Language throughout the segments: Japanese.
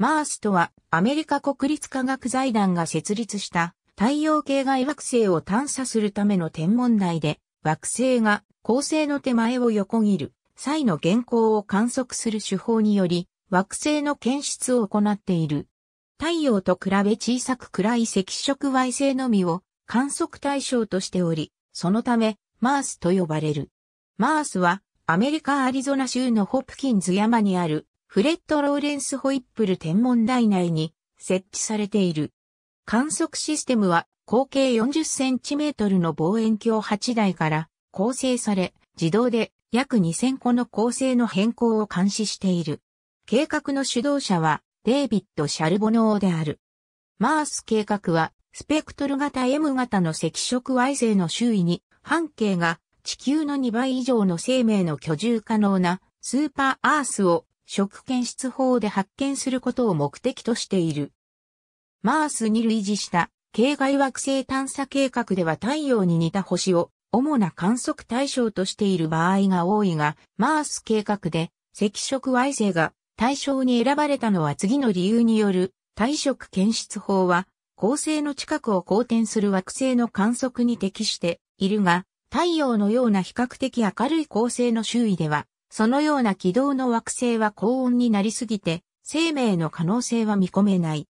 マースとはアメリカ国立科学財団が設立した太陽系外惑星を探査するための天文台で惑星が恒星の手前を横切る際の現行を観測する手法により惑星の検出を行っている。太陽と比べ小さく暗い赤色矮星のみを観測対象としており、そのためマースと呼ばれる。マースはアメリカアリゾナ州のホプキンズ山にあるフレッド・ローレンス・ホイップル天文台内に設置されている。観測システムは口径4 0トルの望遠鏡8台から構成され、自動で約2000個の構成の変更を監視している。計画の主導者はデイビッド・シャルボノーである。マース計画はスペクトル型 M 型の赤色矮星の周囲に半径が地球の2倍以上の生命の居住可能なスーパーアースを食検出法で発見することを目的としている。マースに類似した系外惑星探査計画では太陽に似た星を主な観測対象としている場合が多いが、マース計画で赤色矮星が対象に選ばれたのは次の理由による対色検出法は、恒星の近くを公転する惑星の観測に適しているが、太陽のような比較的明るい恒星の周囲では、そのような軌道の惑星は高温になりすぎて、生命の可能性は見込めない。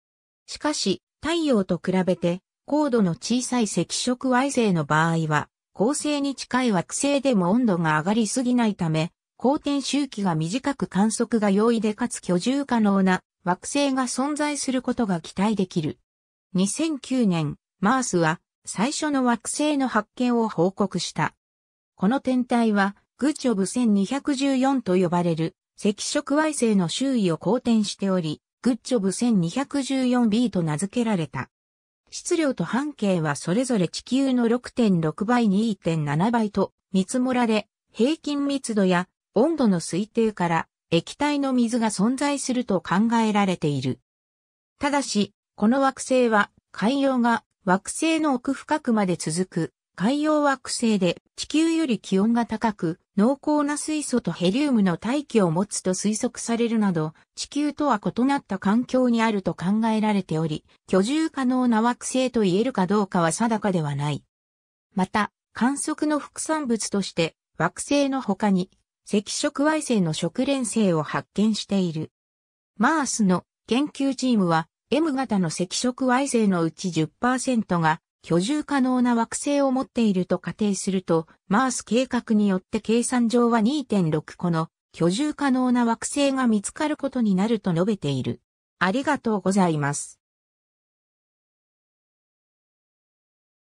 しかし、太陽と比べて、高度の小さい赤色矮星の場合は、恒星に近い惑星でも温度が上がりすぎないため、光転周期が短く観測が容易でかつ居住可能な惑星が存在することが期待できる。2009年、マースは最初の惑星の発見を報告した。この天体はグチョブ1214と呼ばれる赤色矮星の周囲を公転しており、グッジョブ 1214b と名付けられた。質量と半径はそれぞれ地球の6.6倍2.7倍と見積もられ、平均密度や温度の推定から液体の水が存在すると考えられている。ただし、この惑星は海洋が惑星の奥深くまで続く海洋惑星で地球より気温が高く、濃厚な水素とヘリウムの大気を持つと推測されるなど、地球とは異なった環境にあると考えられており、居住可能な惑星と言えるかどうかは定かではない。また、観測の副産物として、惑星の他に、赤色矮星の食連星を発見している。マースの研究チームは、M 型の赤色矮星のうち10%が居住可能な惑星を持っていると仮定すると、マース計画によって計算上は2.6個の居住可能な惑星が見つかることになると述べている。ありがとうございます。